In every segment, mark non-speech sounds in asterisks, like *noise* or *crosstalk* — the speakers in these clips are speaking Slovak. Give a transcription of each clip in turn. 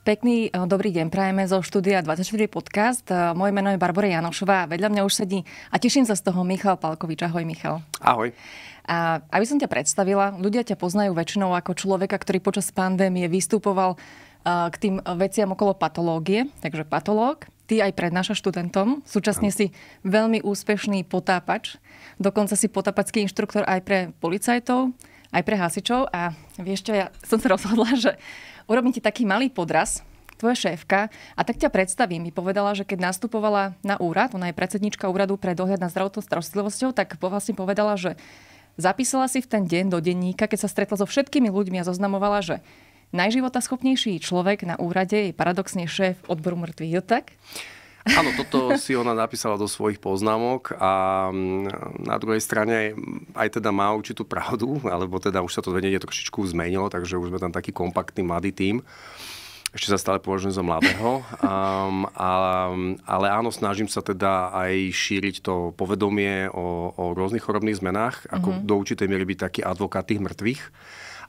Pekný e, dobrý deň, prajeme zo štúdia 24 podcast. E, moje meno je Barbara Janošová, vedľa mňa už sedí a teším sa z toho Michal Palkovič. Ahoj Michal. Ahoj. A aby som ťa predstavila, ľudia ťa poznajú väčšinou ako človeka, ktorý počas pandémie vystupoval e, k tým veciam okolo patológie, takže patológ. Ty aj prednášaš študentom, súčasne si veľmi úspešný potápač, dokonca si potápačský inštruktor aj pre policajtov, aj pre hasičov a vieš čo, ja som sa rozhodla, že urobím ti taký malý podraz, tvoja šéfka a tak ťa predstavím. Mi povedala, že keď nastupovala na úrad, ona je predsednička úradu pre dohľad na zdravotnou starostlivosťou, tak vlastne povedala, že zapísala si v ten deň do denníka, keď sa stretla so všetkými ľuďmi a zoznamovala, že najživotaschopnejší človek na úrade je paradoxne šéf odboru mŕtvych. tak? Áno, toto si ona napísala do svojich poznámok a mm, na druhej strane aj teda má určitú pravdu, alebo teda už sa to vedenie trošičku zmenilo, takže už sme tam taký kompaktný mladý tím. Ešte sa stále považujem za mladého. Um, a, ale áno, snažím sa teda aj šíriť to povedomie o, o rôznych chorobných zmenách, ako mm-hmm. do určitej miery byť taký advokát tých mŕtvych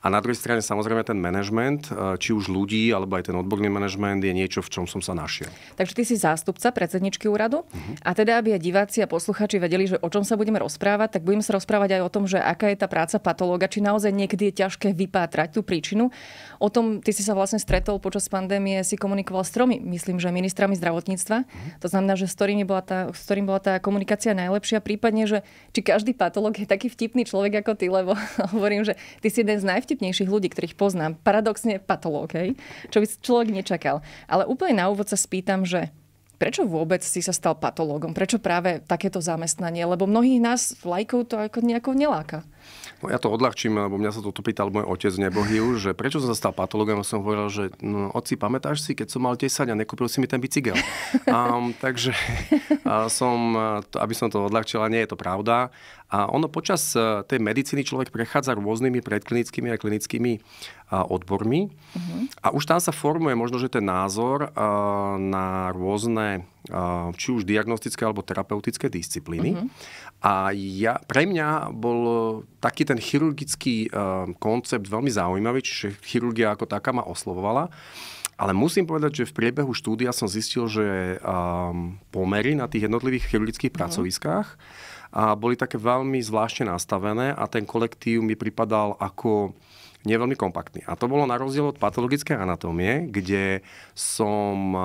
a na druhej strane samozrejme ten manažment, e, či už ľudí, alebo aj ten odborný manažment je niečo, v čom som sa našiel. Takže ty si zástupca predsedničky úradu. Uh-huh. A teda, aby aj diváci a posluchači vedeli, že o čom sa budeme rozprávať, tak budeme sa rozprávať aj o tom, že aká je tá práca patológa, či naozaj niekedy je ťažké vypátrať tú príčinu. O tom ty si sa vlastne stretol počas pandémie, si komunikoval s tromi, myslím, že ministrami zdravotníctva. Uh-huh. To znamená, že s ktorými bola tá, s ktorým bola tá komunikácia najlepšia, prípadne, že či každý patológ je taký vtipný človek ako ty, lebo *laughs* hovorím, že ty si jeden z najvtipnejších najvtipnejších ľudí, ktorých poznám, paradoxne patológ, hej? čo by človek nečakal. Ale úplne na úvod sa spýtam, že prečo vôbec si sa stal patológom? Prečo práve takéto zamestnanie? Lebo mnohých nás, lajkov, to ako nejako neláka. No ja to odľahčím, lebo mňa sa toto pýtal môj otec už, že prečo som sa stal patologom, som hovoril, že no, oci, pamätáš si, keď som mal 10 a nekúpil si mi ten bicykel. um, *laughs* takže a som, aby som to odľahčila, nie je to pravda. A ono počas e, tej medicíny človek prechádza rôznymi predklinickými a klinickými odbormi uh-huh. a už tam sa formuje možno, že ten názor e, na rôzne e, či už diagnostické alebo terapeutické disciplíny. Uh-huh. A ja, pre mňa bol e, taký ten chirurgický um, koncept veľmi zaujímavý, čiže chirurgia ako taká ma oslovovala. Ale musím povedať, že v priebehu štúdia som zistil, že um, pomery na tých jednotlivých chirurgických mm. pracoviskách a boli také veľmi zvláštne nastavené a ten kolektív mi pripadal ako nie je veľmi kompaktný. A to bolo na rozdiel od patologickej anatómie, kde som eh,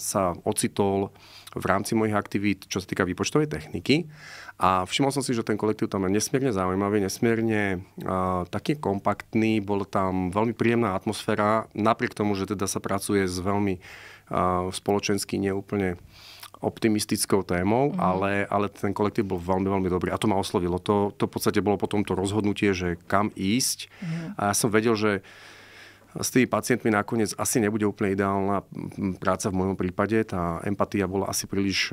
sa ocitol v rámci mojich aktivít, čo sa týka výpočtovej techniky. A všimol som si, že ten kolektív tam je nesmierne zaujímavý, nesmierne uh, taký kompaktný, bol tam veľmi príjemná atmosféra, napriek tomu, že teda sa pracuje s veľmi uh, spoločensky neúplne optimistickou témou, mm-hmm. ale, ale ten kolektív bol veľmi, veľmi dobrý a to ma oslovilo. To, to v podstate bolo potom to rozhodnutie, že kam ísť mm-hmm. a ja som vedel, že s tými pacientmi nakoniec asi nebude úplne ideálna práca v môjom prípade. Tá empatia bola asi príliš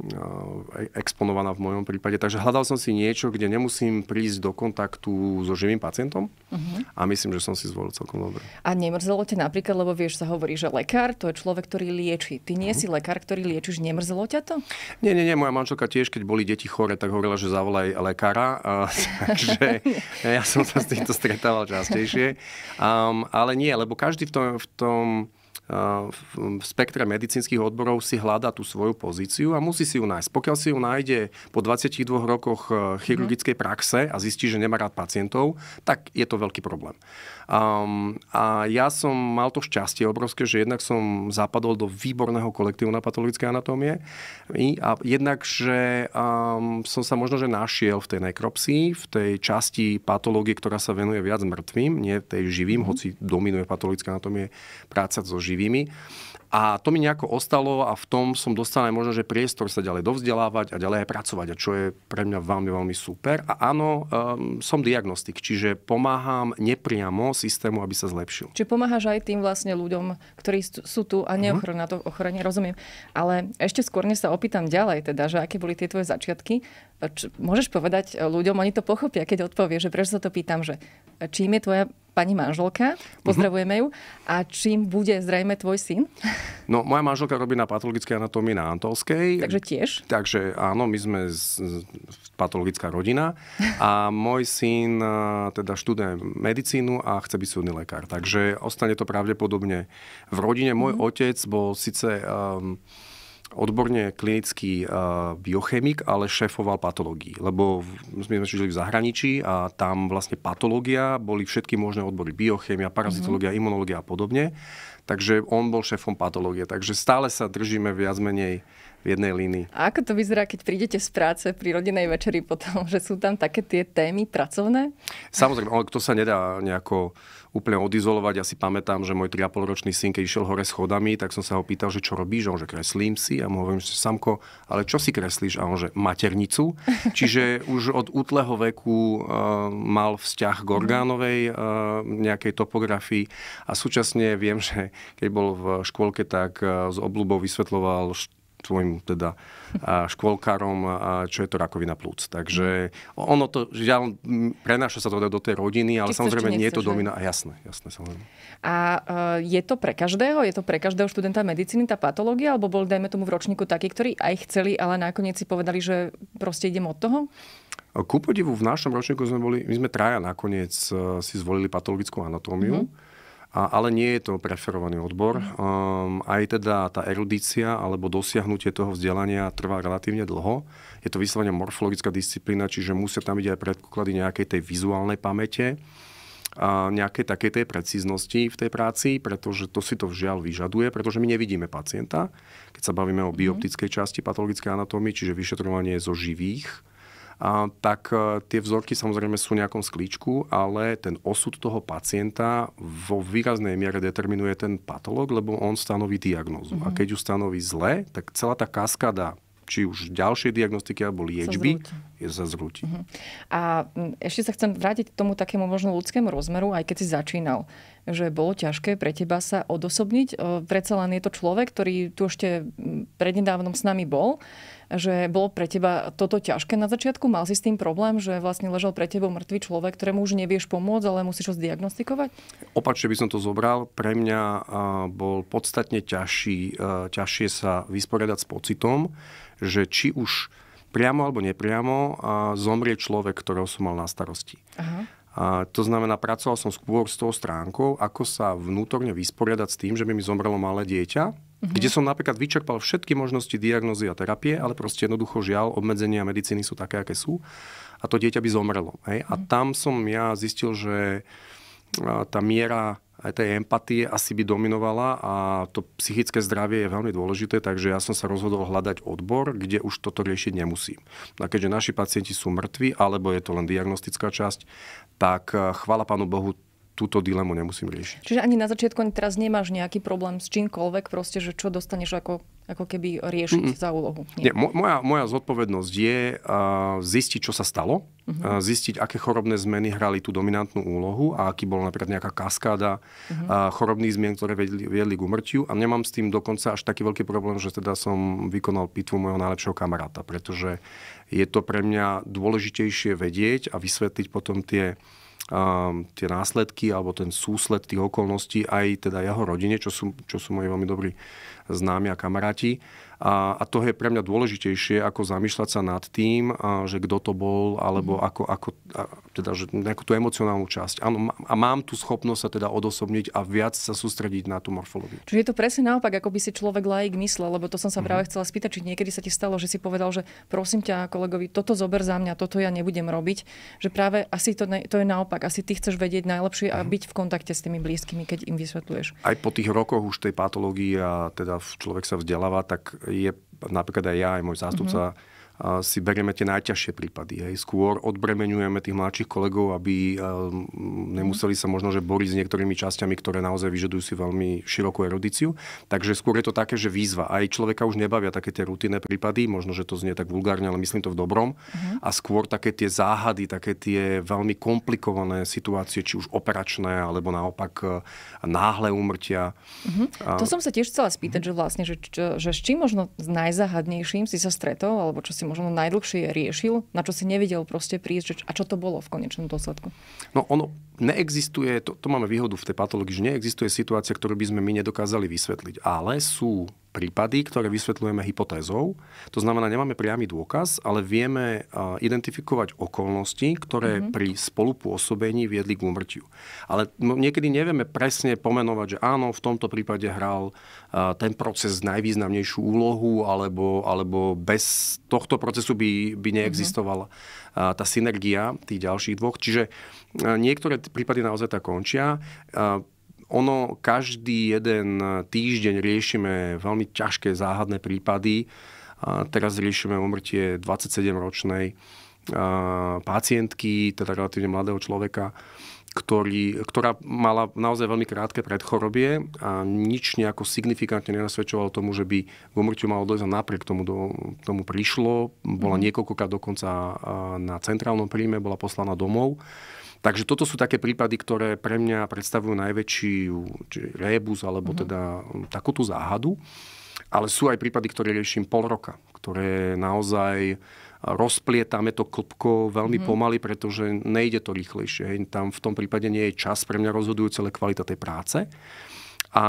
E, e, exponovaná v mojom prípade. Takže hľadal som si niečo, kde nemusím prísť do kontaktu so živým pacientom uh-huh. a myslím, že som si zvolil celkom dobre. A nemrzelo ťa napríklad, lebo vieš, sa hovorí, že lekár to je človek, ktorý lieči. Ty nie uh-huh. si lekár, ktorý liečiš, nemrzelo ťa to? Nie, nie, nie. Moja manželka tiež, keď boli deti chore, tak hovorila, že zavolaj lekára. A, *laughs* takže ja som sa s týmto stretával častejšie. Um, ale nie, lebo každý v tom, v tom spektre medicínskych odborov si hľadá tú svoju pozíciu a musí si ju nájsť. Pokiaľ si ju nájde po 22 rokoch e, chirurgickej praxe a zistí, že nemá rád pacientov, tak je to veľký problém. Um, a ja som mal to šťastie obrovské, že jednak som zapadol do výborného kolektívu na patologické anatómie a jednak, že um, som sa možno že našiel v tej nekropsii, v tej časti patológie, ktorá sa venuje viac mŕtvým, nie tej živým, mhm. hoci dominuje patologická anatómie práca so živým citlivými a to mi nejako ostalo a v tom som dostal aj možno, že priestor sa ďalej dovzdelávať a ďalej aj pracovať, a čo je pre mňa veľmi, veľmi super. A áno, um, som diagnostik, čiže pomáham nepriamo systému, aby sa zlepšil. Čiže pomáhaš aj tým vlastne ľuďom, ktorí sú tu a mhm. neochrona to ochorenie, rozumiem. Ale ešte skôr sa opýtam ďalej, teda, že aké boli tie tvoje začiatky. Č- môžeš povedať e, ľuďom, oni to pochopia, keď odpovieš, že prečo sa to pýtam, že e, čím je tvoja pani manželka, mhm. pozdravujeme ju, a čím bude zrejme tvoj syn? No, moja manželka robí na patologickej anatómii na Antolskej. Takže tiež? Takže áno, my sme z, z, patologická rodina a môj syn teda študuje medicínu a chce byť súdny lekár. Takže ostane to pravdepodobne v rodine. Môj mm. otec bol síce... Um, odborne klinický e, biochemik, ale šéfoval patológii. Lebo my sme žili v zahraničí a tam vlastne patológia, boli všetky možné odbory, biochemia, mhm. parazitológia, mm-hmm. imunológia a podobne. Takže on bol šéfom patológie. Takže stále sa držíme viac menej v jednej línii. A ako to vyzerá, keď prídete z práce pri rodinej večeri potom, že sú tam také tie témy pracovné? Samozrejme, ale to sa nedá nejako úplne odizolovať. Ja si pamätám, že môj 3,5-ročný syn, keď išiel hore schodami, tak som sa ho pýtal, že čo robíš? On, že kreslím si. A ja mu hovorím, že samko, ale čo si kreslíš? A on, že maternicu. *laughs* Čiže už od útleho veku uh, mal vzťah k mhm. orgánovej uh, nejakej topografii. A súčasne viem, že keď bol v škôlke, tak uh, e, s oblúbou vysvetloval svojim teda škôlkarom, čo je to rakovina plúc. Takže ono to, žiaľ, prenáša sa to do tej rodiny, ale Či samozrejme chceš, nie je to domina. A jasné, jasné, samozrejme. A e, je to pre každého? Je to pre každého študenta medicíny tá patológia? Alebo bol, dajme tomu, v ročníku taký, ktorí aj chceli, ale nakoniec si povedali, že proste idem od toho? Ku podivu, v našom ročníku sme boli, my sme traja nakoniec e, si zvolili patologickú anatómiu. Mm-hmm a, ale nie je to preferovaný odbor. Um, aj teda tá erudícia alebo dosiahnutie toho vzdelania trvá relatívne dlho. Je to vyslovene morfologická disciplína, čiže musia tam byť aj predpoklady nejakej tej vizuálnej pamäte a nejakej takej tej precíznosti v tej práci, pretože to si to žiaľ vyžaduje, pretože my nevidíme pacienta, keď sa bavíme o mhm. bioptickej časti patologickej anatómie, čiže vyšetrovanie zo živých tak e, tie vzorky samozrejme sú v nejakom sklíčku, ale ten osud toho pacienta vo výraznej miere determinuje ten patológ, lebo on stanoví diagnózu. Mm-hmm. A mhm. keď ju stanoví zle, tak celá tá kaskada či už ďalšej diagnostiky alebo liečby, je sa zrúti. Uh-huh. Mhm. A ešte sa chcem vrátiť k tomu takému možno ľudskému rozmeru, aj keď si začínal že bolo ťažké pre teba sa odosobniť. Predsa len je to človek, ktorý tu ešte prednedávnom s nami bol, že bolo pre teba toto ťažké na začiatku? Mal si s tým problém, že vlastne ležal pre tebou mŕtvý človek, ktorému už nevieš pomôcť, ale musíš ho zdiagnostikovať? Opačne by som to zobral. Pre mňa bol podstatne ťažší, ťažšie sa vysporiadať s pocitom, že či už priamo alebo nepriamo zomrie človek, ktorého som mal na starosti. Aha. A to znamená, pracoval som skôr s tou stránkou, ako sa vnútorne vysporiadať s tým, že by mi zomrelo malé dieťa, mm-hmm. Kde som napríklad vyčerpal všetky možnosti diagnozy a terapie, ale proste jednoducho žiaľ, obmedzenia medicíny sú také, aké sú a to dieťa by zomrelo. Hej? Mhm. A tam som ja zistil, že tá miera aj tej empatie asi by dominovala a to psychické zdravie je veľmi dôležité, takže ja som sa rozhodol hľadať odbor, kde už toto riešiť nemusím. A keďže naši pacienti sú mŕtvi, alebo je to len diagnostická časť, tak eh, chvála Pánu Bohu, túto dilemu nemusím riešiť. Čiže ani na začiatku ani teraz nemáš nejaký problém s čímkoľvek, proste, že čo dostaneš ako ako keby riešiť mm-hmm. za úlohu. Nie. Nie, moja, moja zodpovednosť je uh, zistiť, čo sa stalo, mm-hmm. uh, zistiť, aké chorobné zmeny hrali tú dominantnú úlohu a aký bola napríklad nejaká kaskáda mm-hmm. uh, chorobných zmien, ktoré vedli, viedli k umrtiu. A nemám s tým dokonca až taký veľký problém, že teda som vykonal pitvu môjho najlepšieho kamaráta, pretože je to pre mňa dôležitejšie vedieť a vysvetliť potom tie um, tie následky alebo ten súsled tých okolností aj teda jeho rodine, čo sú, čo sú moji veľmi dobrí známi a kamaráti. A, a to je pre mňa dôležitejšie, ako zamýšľať sa nad tým, a, že kto to bol, alebo mhm. ako, ako a, teda, že nejakú tú emocionálnu časť. Áno, a mám tú schopnosť sa teda odosobniť a viac sa sústrediť na tú morfológiu. Čiže je to presne naopak, ako by si človek laik myslel, lebo to som sa mhm. práve mm-hmm. chcela spýtať, či niekedy sa ti stalo, že si povedal, že prosím ťa, kolegovi, toto zober za mňa, toto ja nebudem robiť, že práve asi to, ne, to je naopak, asi ty chceš vedieť najlepšie mm-hmm. a mhm. byť v kontakte s tými blízkymi, keď im vysvetľuješ. Aj po tých rokoch už tej patológii a teda človek sa vzdeláva, tak je napríklad aj ja, aj môj zástupca, mm-hmm si bereme tie najťažšie prípady. Hej. Skôr odbremenujeme tých mladších kolegov, aby e, nemuseli sa možno že boriť s niektorými časťami, ktoré naozaj vyžadujú si veľmi širokú erudíciu. Takže skôr je to také, že výzva. Aj človeka už nebavia také tie rutinné prípady, možno, že to znie tak vulgárne, ale myslím to v dobrom. Uh-huh. A skôr také tie záhady, také tie veľmi komplikované situácie, či už operačné, alebo naopak e, náhle umrtia. Uh-huh. Mhm. To som sa tiež chcela spýtať, uh-huh. že vlastne, že, že, že s čím možno najzáhadnejším si sa stretol, alebo čo si možno najdlhšie riešil, na čo si nevedel proste prísť, že, a čo to bolo v konečnom dôsledku? No ono, neexistuje, to, to máme výhodu v tej patológii, že neexistuje situácia, ktorú by sme my nedokázali vysvetliť. Ale sú prípady, ktoré vysvetľujeme hypotézou. To znamená, nemáme priamy dôkaz, ale vieme identifikovať okolnosti, ktoré mm-hmm. pri spolupôsobení viedli k úmrtiu. Ale niekedy nevieme presne pomenovať, že áno, v tomto prípade hral ten proces najvýznamnejšiu úlohu, alebo, alebo bez tohto procesu by, by mhm. neexistovala mm-hmm tá synergia tých ďalších dvoch. Čiže e, niektoré prípady naozaj tak končia e, ono každý jeden týždeň riešime veľmi ťažké záhadné prípady. E, teraz riešime umrtie 27-ročnej pacientky, teda relatívne mladého človeka, ktorý, ktorá mala naozaj veľmi krátke predchorobie a nič nejako signifikantne nenasvedčovalo tomu, že by k umrťu malo dojsť a napriek tomu, do, tomu prišlo. Bola mhm. niekoľkokrát dokonca na centrálnom príjme, bola poslaná domov. Takže toto sú také prípady, ktoré pre mňa predstavujú najväčší rebus alebo mhm. teda takúto záhadu. Ale sú aj prípady, ktoré riešim pol roka, ktoré naozaj rozplietame to klopko veľmi mm. pomaly, pretože nejde to rýchlejšie. Hej. Tam v tom prípade nie je čas pre mňa rozhodujúce, ale kvalita tej práce. A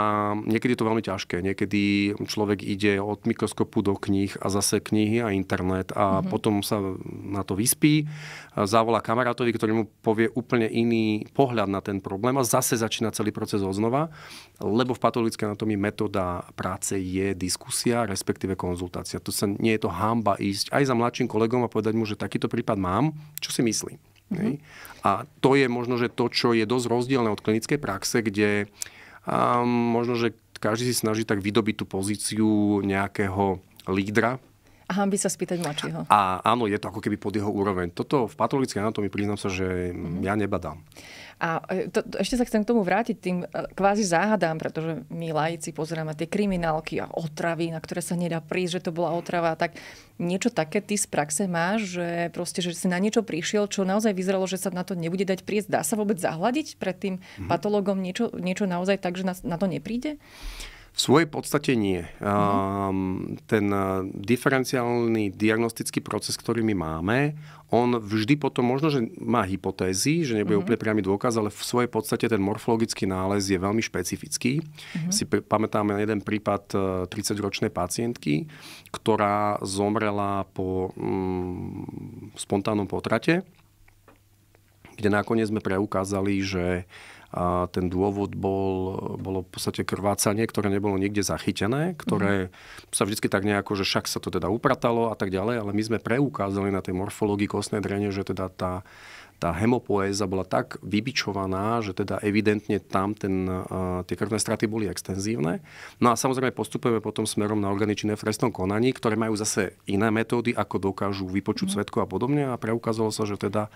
niekedy je to veľmi ťažké. Niekedy človek ide od mikroskopu do kníh a zase knihy a internet a mm-hmm. potom sa na to vyspí, zavolá kamarátovi, ktorý mu povie úplne iný pohľad na ten problém a zase začína celý proces oznova, lebo v patologickej anatomii metóda práce je diskusia, respektíve konzultácia. To sa, nie je to hamba ísť aj za mladším kolegom a povedať mu, že takýto prípad mám, čo si myslí. Mm-hmm. A to je možno, že to, čo je dosť rozdielne od klinickej praxe, kde a možno, že každý si snaží tak vydobiť tú pozíciu nejakého lídra a hambi sa spýtať mladšieho. A áno, je to ako keby pod jeho úroveň. Toto v patologickej anatómii priznám sa, že mm-hmm. ja nebadám. A e, to, to, ešte sa chcem k tomu vrátiť tým e, kvázi záhadám, pretože my laici pozeráme tie kriminálky a otravy, na ktoré sa nedá prísť, že to bola otrava. Tak niečo také ty z praxe máš, že proste, že si na niečo prišiel, čo naozaj vyzeralo, že sa na to nebude dať prísť. Dá sa vôbec zahľadiť pred tým mm-hmm. patologom niečo, niečo naozaj tak, že na, na to nepríde? V svojej podstate nie. Um, ten eh, diferenciálny diagnostický proces, ktorý my máme, on vždy potom možno, že má hypotézy, že nebude mm-hmm. úplne priamy dôkaz, ale v svojej podstate ten morfologický nález je veľmi špecifický. Mm-hmm. Si pamätáme jeden prípad 30-ročnej eh, pacientky, ktorá zomrela po mm, spontánnom potrate, kde nakoniec sme preukázali, že a ten dôvod bol, bolo v podstate krvácanie, ktoré nebolo nikde zachytené, ktoré mm. sa vždy tak nejako, že však sa to teda upratalo a tak ďalej, ale my sme preukázali na tej morfológii kostnej drene, že teda tá, tá hemopoéza bola tak vybičovaná, že teda evidentne tam ten, uh, tie krvné straty boli extenzívne. No a samozrejme postupujeme potom smerom na orgány činné v trestnom konaní, ktoré majú zase iné metódy, ako dokážu vypočuť mm. svetko a podobne a preukázalo sa, že teda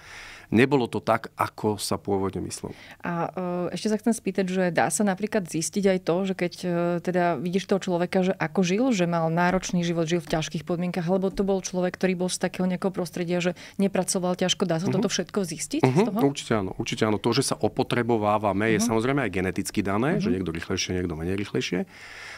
nebolo to tak, ako sa pôvodne myslelo. A e, ešte sa chcem spýtať, že dá sa napríklad zistiť aj to, že keď e, teda vidíš toho človeka, že ako žil, že mal náročný život, žil v ťažkých podmienkach, alebo to bol človek, ktorý bol z takého nejakého prostredia, že nepracoval ťažko, dá sa uh-huh. toto všetko zistiť? Uh-huh. Z mhm, toho? Určite áno, určite áno. To, že sa opotrebovávame, uh-huh. je mhm. samozrejme aj geneticky dané, uh-huh. že niekto rýchlejšie, niekto menej rýchlejšie.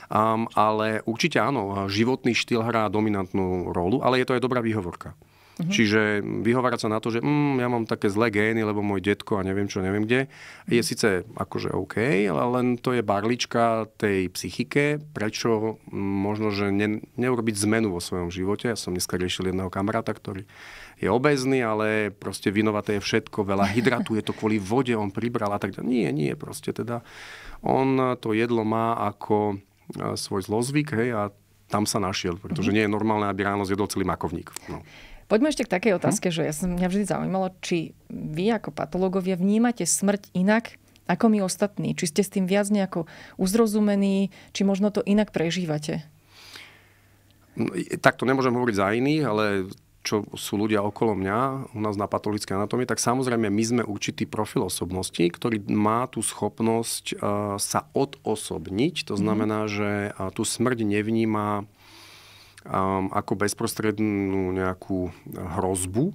Um, ale určite áno, životný štýl hrá dominantnú rolu, ale je to aj dobrá výhovorka. Mm-hmm. Čiže vyhovárať sa na to, že mm, ja mám také zlé gény, lebo môj detko a neviem čo, neviem kde, je mhm. síce akože OK, ale len to je barlička tej psychike, prečo mm, možno, že ne, neurobiť zmenu vo svojom živote. Ja som dneska riešil jedného kamaráta, ktorý je obezný, ale proste vinovaté je všetko, veľa *laughs* hydratuje to kvôli vode, on pribral a tak ďalej. Nie, nie, proste teda. On to jedlo má ako e, svoj zlozvyk hej, a tam sa našiel, pretože mhm. nie je normálne, aby ráno zjedol celý makovník. No. Poďme ešte k takej mhm. otázke, hm? že ja som, mňa vždy zaujímalo, či vy ako patológovia vnímate smrť inak ako my ostatní? Či ste s tým viac nejako uzrozumení, či možno to inak prežívate? Tak to nemôžem hovoriť za iných, ale čo sú ľudia okolo mňa u nás na patologické anatómie, tak samozrejme my sme určitý profil osobnosti, ktorý má tú schopnosť eh, sa odosobniť. To mhm. znamená, že eh, tú smrť nevníma um, ako bezprostrednú nejakú e, hrozbu.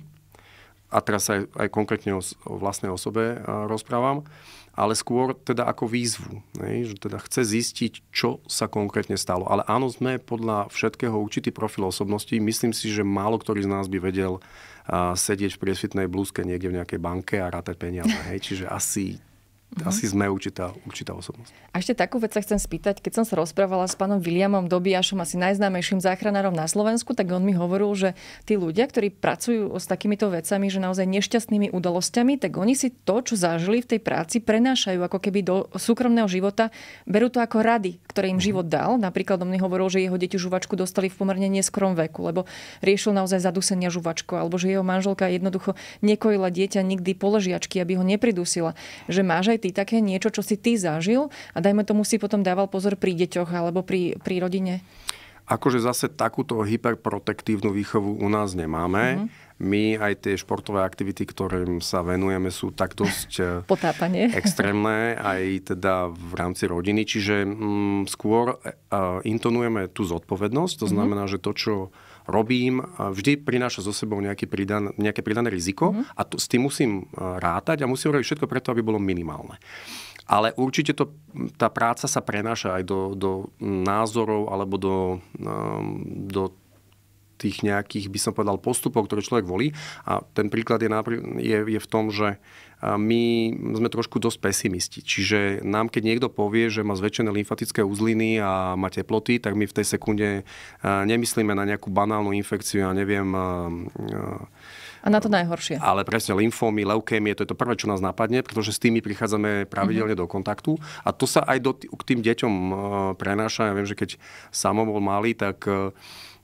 A teraz aj, aj konkrétne o, o vlastnej osobe uh, rozprávam ale skôr teda ako výzvu. Ne? Že teda chce zistiť, čo sa konkrétne stalo. Ale áno, sme podľa všetkého určitý profil osobností. Myslím si, že málo ktorý z nás by vedel uh, sedieť v priesvitnej blúzke niekde v nejakej banke a rátať peniaze. Hej? Čiže asi Mm-hmm. Asi sme určitá, určitá osobnosť. A ešte takú vec sa chcem spýtať. Keď som sa rozprávala s pánom Williamom Dobiašom, asi najznámejším záchranárom na Slovensku, tak on mi hovoril, že tí ľudia, ktorí pracujú s takýmito vecami, že naozaj nešťastnými udalosťami, tak oni si to, čo zažili v tej práci, prenášajú ako keby do súkromného života. Berú to ako rady, ktoré im mhm. život dal. Napríklad on mi hovoril, že jeho deti žuvačku dostali v pomerne neskrom veku, lebo riešil naozaj zadusenia žuvačko, alebo že jeho manželka jednoducho nekojila dieťa nikdy poležiačky, aby ho nepridusila. Že máš aj ty také niečo, čo si ty zažil a dajme tomu si potom dával pozor pri deťoch alebo pri, pri rodine? Akože zase takúto hyperprotektívnu výchovu u nás nemáme. Mm-hmm. My aj tie športové aktivity, ktorým sa venujeme, sú tak dosť eh, *laughs* Potápanie. *laughs* extrémne, aj teda v rámci rodiny. Čiže mm, skôr uh, intonujeme tú zodpovednosť, to mm-hmm. znamená, že to, čo robím, vždy prináša so sebou nejaké, pridan, nejaké pridané riziko mm-hmm. a to, s tým musím rátať a musím robiť všetko preto, aby bolo minimálne. Ale určite to, tá práca sa prenáša aj do, do názorov alebo do, um, do tých nejakých, by som povedal, postupov, ktoré človek volí. A ten príklad je, je, je v tom, že my sme trošku dosť pesimisti. Čiže nám, keď niekto povie, že má zväčšené lymfatické uzliny a má teploty, tak my v tej sekunde e, nemyslíme na nejakú banálnu infekciu, ja neviem... E, e, a na to najhoršie. Ale presne, lymfómy, leukémie, to je to prvé, čo nás napadne, pretože s tými prichádzame pravidelne mm-hmm. do kontaktu. A to sa aj do, k tým deťom prenáša. Ja viem, že keď Samo bol malý, tak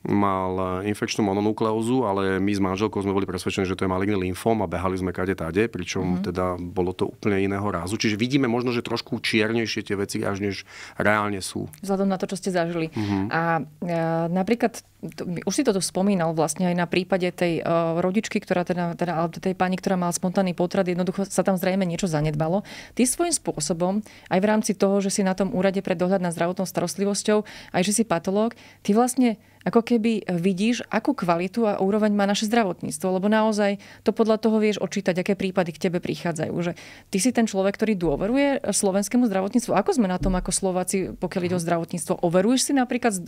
mal eh, infekčnú mononukleózu, ale my s manželkou sme boli presvedčení, že to je maligný lymfom a behali sme kade tade, pričom mm. teda bolo to úplne iného rázu. Čiže vidíme možno, že trošku čiernejšie tie veci, až než reálne sú. Vzhľadom na to, čo ste zažili. Mm-hmm. A, a e, napríklad, to, už si toto spomínal vlastne aj na prípade tej uh, rodičky, ktorá teda, teda, tej pani, ktorá mala spontánny potrat, jednoducho sa tam zrejme niečo zanedbalo. Ty svojím spôsobom, aj v rámci toho, že si na tom úrade pre dohľad na zdravotnou starostlivosťou, aj že si patológ, ty vlastne ako keby e, vidíš, akú kvalitu a úroveň má naše zdravotníctvo, lebo naozaj to podľa toho vieš odčítať, aké prípady k tebe prichádzajú. Že ty si ten človek, ktorý dôveruje e, slovenskému zdravotníctvu. Ako sme na tom ako Slováci, pokiaľ ide o mhm. zdravotníctvo? Overuješ si napríklad e,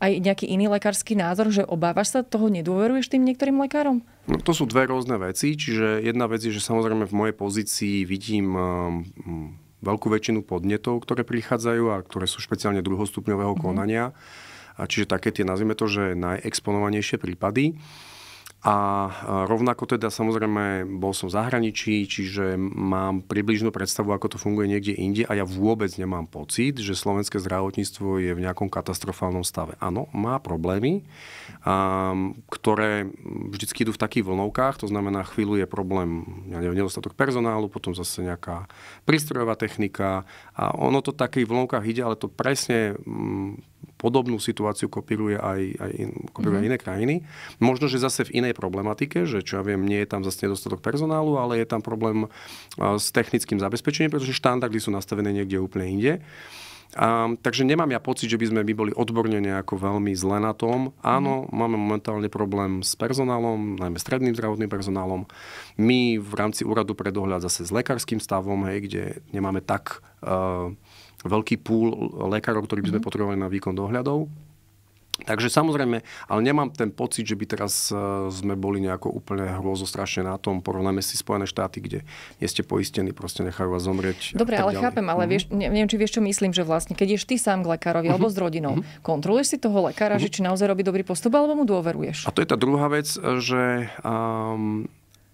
aj nejaký iný lekársky názor, že obávaš sa toho, nedôveruješ tým niektorým lekárom? No, to sú dve rôzne veci, čiže jedna vec je, že samozrejme v mojej pozícii vidím veľkú väčšinu podnetov, ktoré prichádzajú a ktoré sú špeciálne druhostupňového mhm. konania. Mm-hmm čiže také tie, nazvime to, že najexponovanejšie prípady. A rovnako teda samozrejme bol som v zahraničí, čiže mám približnú predstavu, ako to funguje niekde inde a ja vôbec nemám pocit, že slovenské zdravotníctvo je v nejakom katastrofálnom stave. Áno, má problémy, ktoré vždycky idú v takých vlnovkách, to znamená chvíľu je problém, ja neviem, nedostatok personálu, potom zase nejaká prístrojová technika a ono to v takých vlnovkách ide, ale to presne podobnú situáciu kopíruje aj, aj in, kopíruje mm-hmm. iné krajiny. Možno, že zase v inej problematike, že čo ja viem, nie je tam zase nedostatok personálu, ale je tam problém s technickým zabezpečením, pretože štandardy sú nastavené niekde úplne inde. A, takže nemám ja pocit, že by sme my boli odborne nejako veľmi zle na tom. Áno, mm. máme momentálne problém s personálom, najmä stredným zdravotným personálom. My v rámci úradu pre dohľad zase s lekárským stavom, hej, kde nemáme tak uh, veľký púl lekárov, ktorí by sme mm. potrebovali na výkon dohľadov. Takže samozrejme, ale nemám ten pocit, že by teraz e, sme boli nejako úplne hrozostrašne na tom. Porovnáme si Spojené štáty, kde nie ste poistení, proste nechajú vás zomrieť. Dobre, ale ďalej. chápem, ale mhm. vieš, ne, neviem, či vieš, čo myslím, že vlastne, keď ješ ty sám k lekárovi mm-hmm. alebo s rodinou, mm-hmm. kontroluješ si toho lekára, mm-hmm. že mhm. či naozaj robí dobrý postup, alebo mu dôveruješ. A to je tá druhá vec, že um,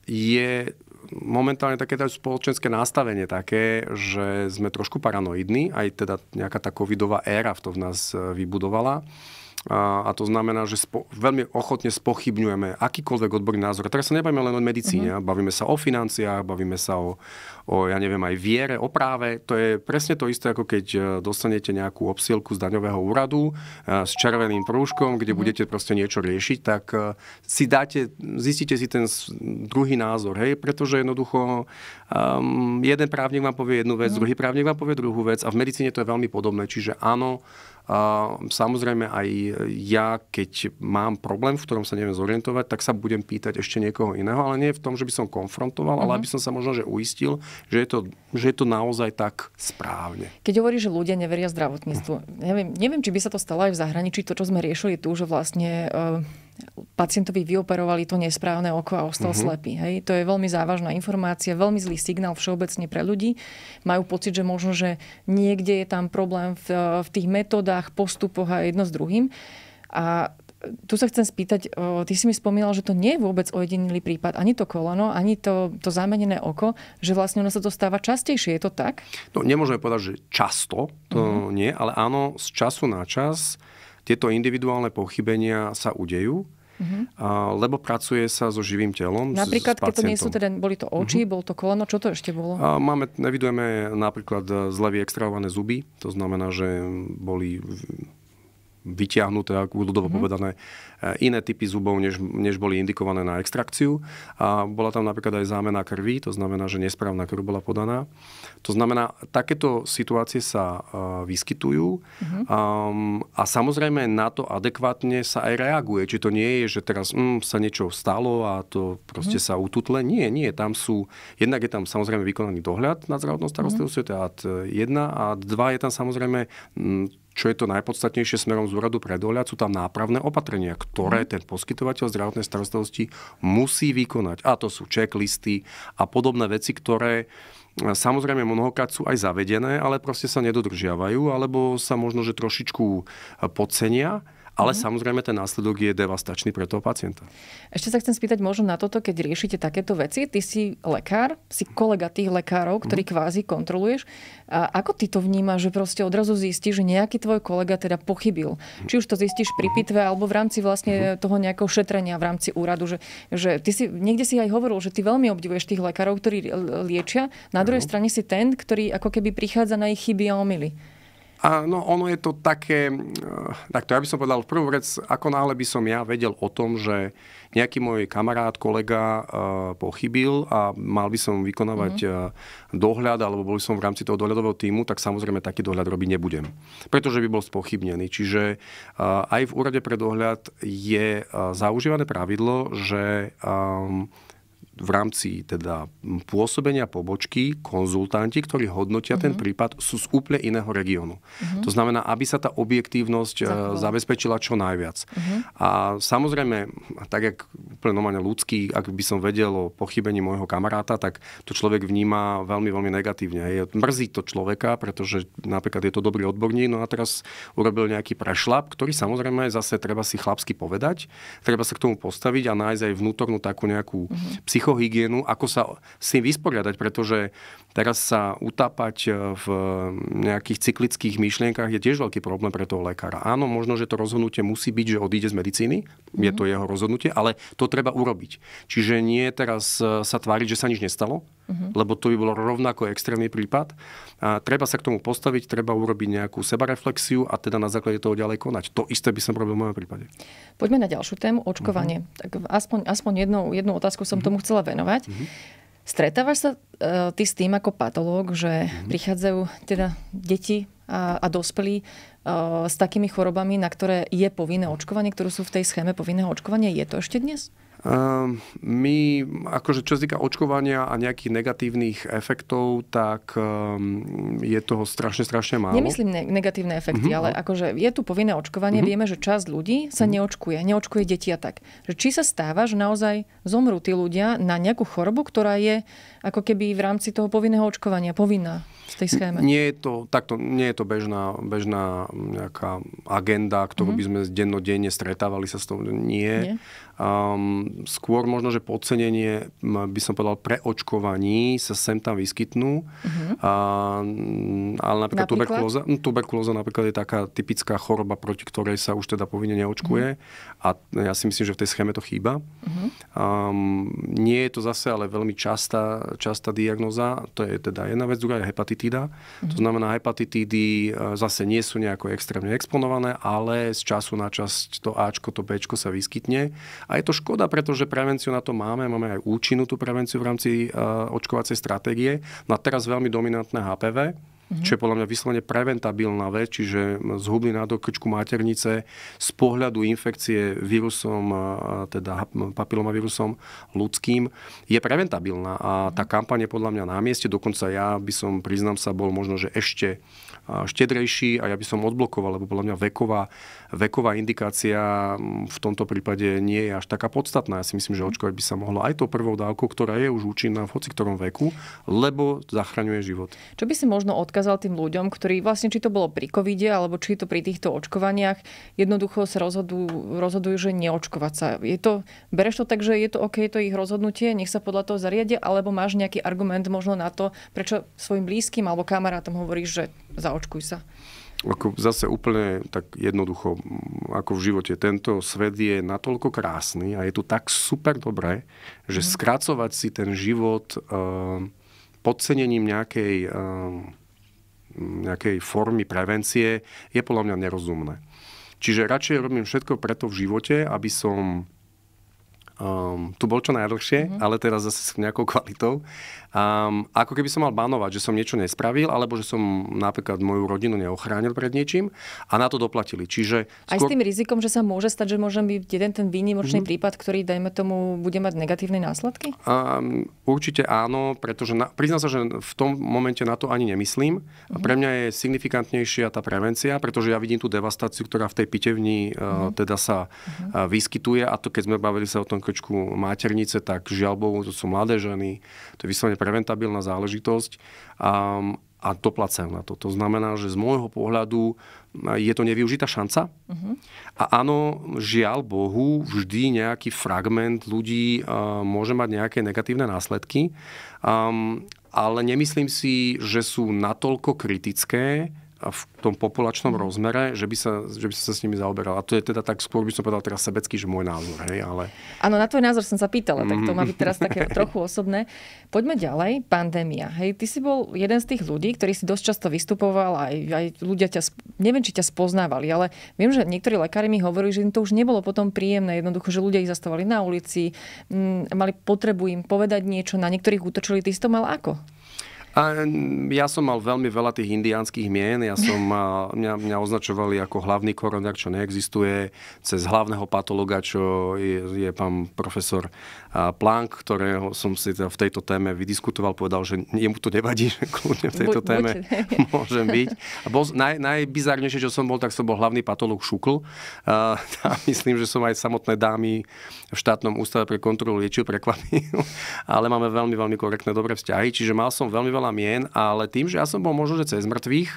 je momentálne také teda spoločenské nastavenie také, že sme trošku paranoidní, aj teda nejaká tá covidová éra v to v nás e, vybudovala. A, a to znamená, že spo, veľmi ochotne spochybňujeme akýkoľvek odborný názor. A teraz sa nebavíme len o medicíne, mm-hmm. bavíme sa o financiách, bavíme sa o, o, ja neviem, aj viere, o práve. To je presne to isté, ako keď e, dostanete nejakú obsielku z daňového úradu e, s červeným prúžkom, kde mm-hmm. budete proste niečo riešiť, tak e, si dáte, zistíte si ten druhý názor, hej, pretože jednoducho um, jeden právnik vám povie jednu vec, mm-hmm. druhý právnik vám povie druhú vec a v medicíne to je veľmi podobné. Čiže áno, Samozrejme aj ja, keď mám problém, v ktorom sa neviem zorientovať, tak sa budem pýtať ešte niekoho iného, ale nie v tom, že by som konfrontoval, mm-hmm. ale aby mhm. som sa možno že uistil, že je, to, že je to naozaj tak správne. Keď hovoríš, že ľudia neveria zdravotníctvu, neviem, neviem, či by sa to stalo aj v zahraničí, to, čo sme riešili tu, že vlastne... Uh pacientovi vyoperovali to nesprávne oko a ostal mm-hmm. slepý. Hej. To je veľmi závažná informácia, veľmi zlý signál všeobecne pre ľudí. Majú pocit, že možno, že niekde je tam problém v, v tých metodách, postupoch a jedno s druhým. A tu sa chcem spýtať, ty si mi spomínal, že to nie je vôbec ojedinilý prípad, ani to koleno, ani to, to zamenené oko, že vlastne ono sa to stáva častejšie, je to tak? No nemôžeme povedať, že často, to mm-hmm. nie, ale áno, z času na čas tieto individuálne pochybenia sa udejú, Uh-huh. lebo pracuje sa so živým telom. Napríklad, s, s keď to nie sú teda, boli to oči, uh-huh. bol to koleno, čo to ešte bolo? A máme, evidujeme napríklad e, zlevy extrahované zuby, to znamená, že boli vyťahnuté, ako ľudovo mm-hmm. povedané, e, iné typy zubov, než, než boli indikované na extrakciu. A bola tam napríklad aj zámena krvi, to znamená, že nesprávna krv bola podaná. To znamená, takéto situácie sa e, vyskytujú mm-hmm. um, a samozrejme na to adekvátne sa aj reaguje. Či to nie je, že teraz mm, sa niečo stalo a to proste mm-hmm. sa ututle. Nie, nie. Tam sú, jednak je tam samozrejme vykonaný dohľad nad zdravotnou starostlivosťou, mm-hmm. to je ad a dva je tam samozrejme mm, čo je to najpodstatnejšie smerom z úradu pre dohľad, sú tam nápravné opatrenia, ktoré mhm. ten poskytovateľ zdravotnej starostlivosti musí vykonať. A to sú checklisty a podobné veci, ktoré e, samozrejme mnohokrát sú aj zavedené, ale proste sa nedodržiavajú, alebo sa možno, že trošičku e, podcenia. Ale mm-hmm. samozrejme ten následok je devastačný pre toho pacienta. Ešte sa chcem spýtať možno na toto, keď riešite takéto veci. Ty si lekár, si kolega tých lekárov, mhm. ktorý mm-hmm. kvázi kontroluješ. A ako ty to vnímaš, že proste odrazu zistíš, že nejaký tvoj kolega teda pochybil? Mm-hmm. Či už to zistíš pri mhm. pitve alebo v rámci vlastne mm-hmm. toho nejakého šetrenia v rámci úradu, že, že ty si, niekde si aj hovoril, že ty veľmi obdivuješ tých lekárov, ktorí liečia, na druhej mm-hmm. strane si ten, ktorý ako keby prichádza na ich chyby a omily. Áno, ono je to také, mm, eh, To ja by som povedal, v prvú vec, ako náhle by som ja vedel o tom, že nejaký môj kamarát, kolega eh, pochybil a mal by som vykonávať mm-hmm. dohľad, alebo bol som v rámci toho dohľadového týmu, tak samozrejme taký dohľad robiť nebudem. Pretože by bol spochybnený. Čiže aj v úrade pre dohľad je zaužívané pravidlo, že ehm, v rámci teda pôsobenia pobočky konzultanti, ktorí hodnotia mm-hmm. ten mhm. prípad, sú z úplne iného regiónu. Mm-hmm. To znamená, aby sa tá objektívnosť e, Zachovala. zabezpečila čo najviac. Mm-hmm. A samozrejme, tak jak úplne normálne ľudský, ak by som vedel o pochybení môjho kamaráta, tak to človek vníma veľmi, veľmi negatívne. Je, mrzí to človeka, pretože napríklad je to dobrý odborník, no a teraz urobil nejaký prešlap, ktorý samozrejme zase treba si chlapsky povedať, treba sa k tomu postaviť a nájsť aj vnútornú takú nejakú mm-hmm. psycho psychohygienu, ako sa s tým vysporiadať, pretože teraz sa utapať e, v nejakých cyklických myšlienkach je tiež veľký problém pre toho lekára. Áno, možno, že to rozhodnutie musí byť, že odíde z medicíny, mm-hmm. je mhm. to jeho rozhodnutie, ale to treba urobiť. Čiže nie teraz e, sa tváriť, že sa nič nestalo, uh-huh. lebo to by bolo rovnako extrémny prípad. A treba sa k tomu postaviť, treba urobiť nejakú sebareflexiu a teda na základe toho ďalej konať. To isté by som robil v mojom prípade. Poďme na ďalšiu tému, očkovanie. Uh-huh. Tak aspoň, aspoň jednu, jednu otázku som uh-huh. tomu chcela venovať. Uh-huh. Stretávaš sa uh, ty s tým ako patológ, že uh-huh. prichádzajú teda deti a, a dospelí e, s takými chorobami, na ktoré je povinné očkovanie, ktoré sú v tej schéme povinného očkovania. Je to ešte dnes? Ehm, my, akože čo týka očkovania a nejakých negatívnych efektov, tak ehm, je toho strašne, strašne málo. Nemyslím ne- negatívne efekty, mm-hmm. ale no. akože je tu povinné očkovanie, mm-hmm. vieme, že časť ľudí sa mm-hmm. neočkuje, neočkuje deti a tak. Že či sa stáva, že naozaj zomrú tí ľudia na nejakú chorobu, ktorá je ako keby v rámci toho povinného očkovania povinná? v tej schéme? Nie je to, takto, nie je to bežná, bežná nejaká agenda, ktorú mm-hmm. by mhm. sme dennodenne stretávali sa s tou. Nie. nie. Um, skôr možno, že podcenenie, by som povedal, preočkovaní sa sem tam vyskytnú. Uh-huh. A, ale napríklad, napríklad? Tuberkulóza, hm, tuberkulóza napríklad je taká typická choroba, proti ktorej sa už teda povinne neočkuje. Uh-huh. A ja si myslím, že v tej schéme to chýba. Uh-huh. Um, nie je to zase ale veľmi častá, častá diagnoza. To je teda jedna vec. Druhá je hepatitis hepatitída. Mm-hmm. To znamená, hepatitídy e, zase nie sú nejako extrémne exponované, ale z času na čas to Ačko, to Bčko sa vyskytne. A je to škoda, pretože prevenciu na to máme, máme aj účinnú tú prevenciu v rámci e, očkovacej stratégie. Na teraz veľmi dominantné HPV, mm-hmm. čo je podľa mňa vyslovene preventabilná vec, čiže zhubný nádor krčku maternice z pohľadu infekcie vírusom, teda papilomavírusom ľudským, je preventabilná a mhm. tá kampaň je podľa mňa na mieste. Dokonca ja by som, priznám sa, bol možno, že ešte štedrejší a ja by som odblokoval, lebo podľa mňa veková, veková indikácia v tomto prípade nie je až taká podstatná. Ja si myslím, že mhm. očkovať by sa mohlo aj to prvou dávkou, ktorá je už účinná v hoci ktorom veku, lebo zachraňuje život. Čo by si možno odkaz odkázal tým ľuďom, ktorí vlastne, či to bolo pri covide, alebo či to pri týchto očkovaniach, jednoducho sa rozhodu, rozhodujú že neočkovať sa. Je to, bereš to tak, že je to OK, je to ich rozhodnutie, nech sa podľa toho zariadia, alebo máš nejaký argument možno na to, prečo svojim blízkym alebo kamarátom hovoríš, že zaočkuj sa? Ako zase úplne tak jednoducho, ako v živote, tento svet je natoľko krásny a je tu tak super dobré, že mm. skracovať si ten život uh, podcenením nejakej uh, nejakej formy prevencie je podľa mňa nerozumné. Čiže radšej robím všetko preto v živote, aby som um, tu bol čo najdlhšie, mm-hmm. ale teraz zase s nejakou kvalitou, Um, ako keby som mal banovať, že som niečo nespravil, alebo že som napríklad moju rodinu neochránil pred niečím a na to doplatili. Čiže skôr... Aj s tým rizikom, že sa môže stať, že môžem byť jeden ten výnimočný mm-hmm. prípad, ktorý, dajme tomu, bude mať negatívne následky? Um, určite áno, pretože na... priznám sa, že v tom momente na to ani nemyslím. Mm-hmm. Pre mňa je signifikantnejšia tá prevencia, pretože ja vidím tú devastáciu, ktorá v tej pitevni mm-hmm. uh, teda sa mm-hmm. vyskytuje a to keď sme bavili sa o tom krčku maternice, tak žiaľ Bohu, to sú mladé ženy, to je vyslovene preventabilná záležitosť a, a doplacajú na to. To znamená, že z môjho pohľadu eh, je to nevyužitá šanca. Uh-huh. A áno, žiaľ Bohu, vždy nejaký fragment ľudí uh, môže mať nejaké negatívne následky, um, ale nemyslím si, že sú natoľko kritické, a v tom populačnom rozmere, že by, sa, že by som sa s nimi zaoberal. A to je teda tak, skôr by som povedal teraz sebecký, že môj názor. Hej, ale... Áno, na tvoj názor som sa pýtala, tak to má byť teraz také mhm. trochu osobné. Poďme ďalej, pandémia. Hej, ty si bol jeden z tých ľudí, ktorí si dosť často vystupoval, aj, aj ľudia ťa, neviem, či ťa spoznávali, ale viem, že niektorí lekári mi hovorili, že im to už nebolo potom príjemné, jednoducho, že ľudia ich zastavovali na ulici, m, mali potrebu im povedať niečo, na niektorých útočili, ty si to mal ako? A ja som mal veľmi veľa tých indiánskych mien. Ja som, mňa, mňa označovali ako hlavný koronár, čo neexistuje, cez hlavného patologa, čo je, je pán profesor Plank, ktorého som si teda v tejto téme vydiskutoval, povedal, že jemu to nevadí, že kľudne v tejto téme buď. *laughs* môžem byť. A bol, naj, najbizarnejšie, čo som bol, tak som bol hlavný patológ Šukl. A, a *laughs* myslím, že som aj samotné dámy v štátnom ústave pre kontrolu liečil, prekvapil. *laughs* Ale máme veľmi, veľmi korektné, dobré vzťahy. Čiže mal som veľmi veľa mien, ale tým, že ja som bol možno, že cez mŕtvych,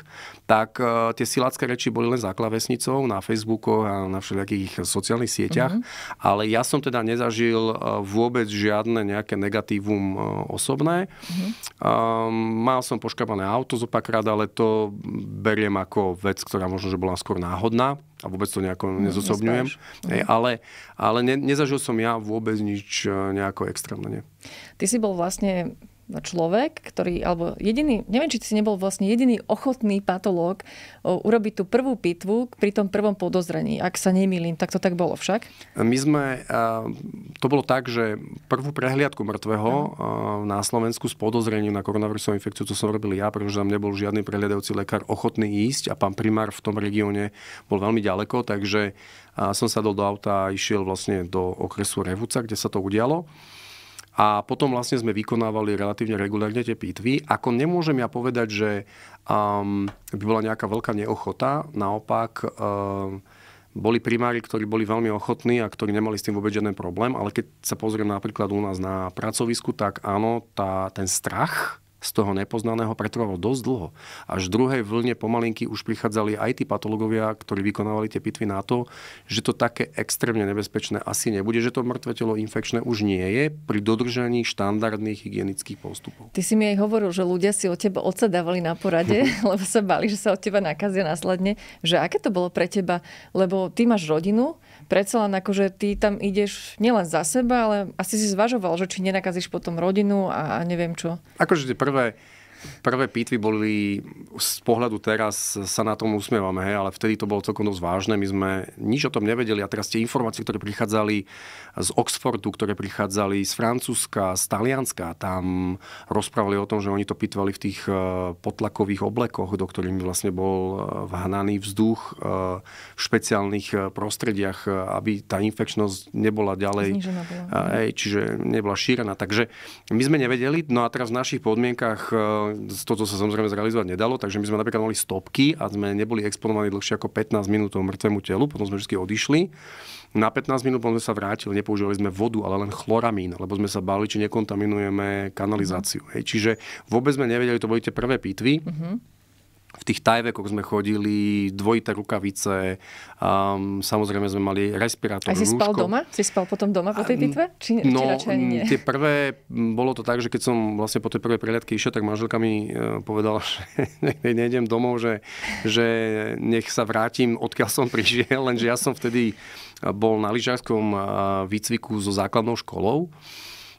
tak uh, tie silácké reči boli len za klavesnicou na Facebooku a na všelijakých sociálnych sieťach. Uh-huh. Ale ja som teda nezažil uh, vôbec žiadne nejaké negatívum e, osobné. Mm-hmm. Um, mal som poškábané auto zopakrát, ale to beriem ako vec, ktorá možno, že bola skôr náhodná a vôbec to nejako no, nezosobňujem. Mhm. Hej, ale ale ne, nezažil som ja vôbec nič e, nejako extrémne. Nie. Ty si bol vlastne človek, ktorý, alebo jediný, neviem, či si nebol vlastne jediný ochotný patológ urobiť tú prvú pitvu pri tom prvom podozrení. Ak sa nemýlim, tak to tak bolo však? My sme, to bolo tak, že prvú prehliadku mŕtvého na Slovensku s podozrením na koronavírusovú infekciu, to som robil ja, pretože tam nebol žiadny prehliadajúci lekár ochotný ísť a pán primár v tom regióne bol veľmi ďaleko, takže som sadol do auta a išiel vlastne do okresu Revúca, kde sa to udialo a potom vlastne sme vykonávali relatívne regulárne tie pitvy. Ako nemôžem ja povedať, že um, by bola nejaká veľká neochota, naopak um, boli primári, ktorí boli veľmi ochotní a ktorí nemali s tým vôbec žiadny problém, ale keď sa pozriem napríklad u nás na pracovisku, tak áno, tá, ten strach z toho nepoznaného pretrvalo dosť dlho. Až v druhej vlne pomalinky už prichádzali aj tí patológovia, ktorí vykonávali tie pitvy na to, že to také extrémne nebezpečné asi nebude, že to mŕtve telo infekčné už nie je pri dodržaní štandardných hygienických postupov. Ty si mi aj hovoril, že ľudia si o teba odsadávali na porade, *laughs* lebo sa bali, že sa od teba nakazia následne. Že aké to bolo pre teba? Lebo ty máš rodinu, predsa len akože ty tam ideš nielen za seba, ale asi si zvažoval, že či nenakazíš potom rodinu a, a neviem čo. Akože tie prvé prvé pitvy boli z pohľadu teraz sa na tom usmievame, hej, ale vtedy to bolo celkom dosť vážne. My sme nič o tom nevedeli a teraz tie informácie, ktoré prichádzali z Oxfordu, ktoré prichádzali z Francúzska, z Talianska, tam rozprávali o tom, že oni to pitvali v tých e, potlakových oblekoch, do ktorých vlastne bol e, vhnaný vzduch e, v špeciálnych prostrediach, aby tá infekčnosť nebola ďalej, bola. Hej, čiže nebola šírená. Takže my sme nevedeli, no a teraz v našich podmienkach toto sa samozrejme zrealizovať nedalo, takže my sme napríklad mali stopky a sme neboli exponovaní dlhšie ako 15 minút tomu mŕtvemu telu, potom sme vždy odišli. Na 15 minút potom sme sa vrátili, nepoužívali sme vodu, ale len chloramín, lebo sme sa báli, či nekontaminujeme kanalizáciu. Mm. Hej. Čiže vôbec sme nevedeli, to boli tie prvé pitvy. Mm-hmm v tých tajvekoch sme chodili, dvojité rukavice, um, samozrejme sme mali respirátor, A si spal rúško. doma? Si spal potom doma po tej bitve? Či, no, či nie? tie prvé, bolo to tak, že keď som vlastne po tej prvej preliadke išiel, tak manželka mi e, povedala, *laughs* že nejdem domov, že, že nech sa vrátim, odkiaľ som prišiel, *laughs* lenže ja som vtedy bol na lyžiarskom výcviku so základnou školou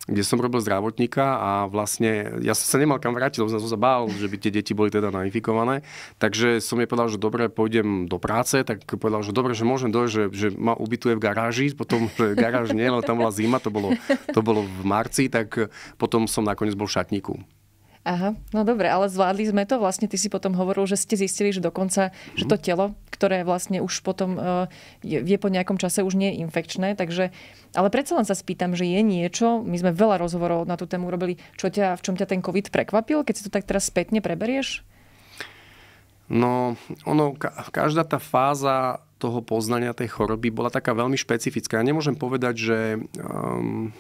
kde som robil zdravotníka a vlastne ja som sa nemal kam vrátiť, lebo som sa bál, že by tie deti boli teda nainfikované. Takže som jej povedal, že dobre, pôjdem do práce, tak povedal, že dobre, že môžem dojsť, že, že ma ubytuje v garáži, potom že garáž nie, ale tam bola zima, to bolo, to bolo v marci, tak potom som nakoniec bol v šatníku. Aha, no dobre, ale zvládli sme to. Vlastne ty si potom hovoril, že ste zistili, že dokonca, mm že to mhm. telo, ktoré vlastne už potom e, je, je po nejakom čase už nie je infekčné, takže ale predsa len sa spýtam, že je niečo, my sme veľa rozhovorov na tú tému robili, čo ťa, v čom ťa ten COVID prekvapil, keď si to tak teraz spätne preberieš? No, ono, ka- každá tá fáza toho poznania tej choroby bola taká veľmi špecifická. Ja nemôžem povedať, že um,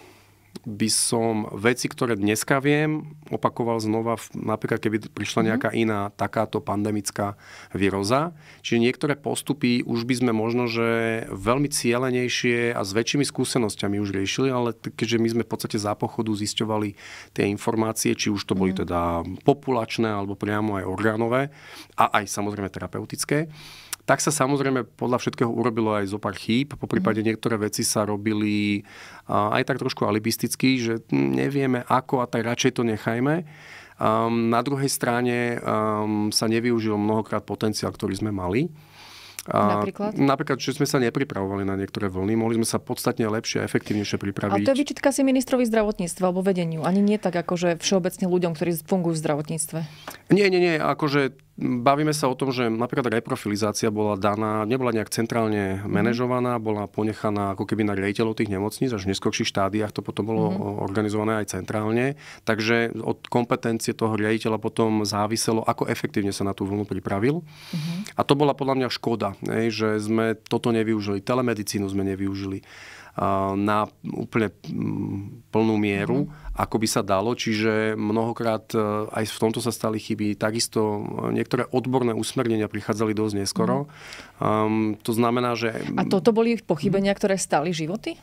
by som veci, ktoré dneska viem, opakoval znova, napríklad keby prišla mhm. nejaká iná takáto pandemická výroza. Čiže niektoré postupy už by sme možno, že veľmi cielenejšie a s väčšími skúsenosťami už riešili, ale keďže my sme v podstate za pochodu zisťovali tie informácie, či už to boli mhm. teda populačné alebo priamo aj orgánové a aj samozrejme terapeutické, tak sa samozrejme podľa všetkého urobilo aj zo pár chýb, po prípade mhm. niektoré veci sa robili aj tak trošku alibisticky, že nevieme ako a tak radšej to nechajme. Um, na druhej strane um, sa nevyužil mnohokrát potenciál, ktorý sme mali. A napríklad? Napríklad, že sme sa nepripravovali na niektoré vlny, mohli sme sa podstatne lepšie a efektívnejšie pripraviť. A to je vyčitka si ministrovi zdravotníctva alebo vedeniu, ani nie tak akože všeobecne ľuďom, ktorí fungujú v zdravotníctve. Nie, nie, nie, akože Bavíme sa o tom, že napríklad reprofilizácia bola daná, nebola nejak centrálne mhm. manažovaná, bola ponechaná ako keby na rejiteľov tých nemocníc, až v neskôrších štádiách to potom bolo mm-hmm. organizované aj centrálne. Takže od kompetencie toho riaditeľa potom záviselo, ako efektívne sa na tú vlnu pripravil. Mm-hmm. A to bola podľa mňa škoda, že sme toto nevyužili, telemedicínu sme nevyužili na úplne mm, plnú mieru. Mm-hmm ako by sa dalo, čiže mnohokrát e, aj v tomto sa stali chyby. Takisto e, niektoré odborné usmernenia prichádzali dosť neskoro. Um, to znamená, že... A toto boli pochybenia, ktoré stáli životy?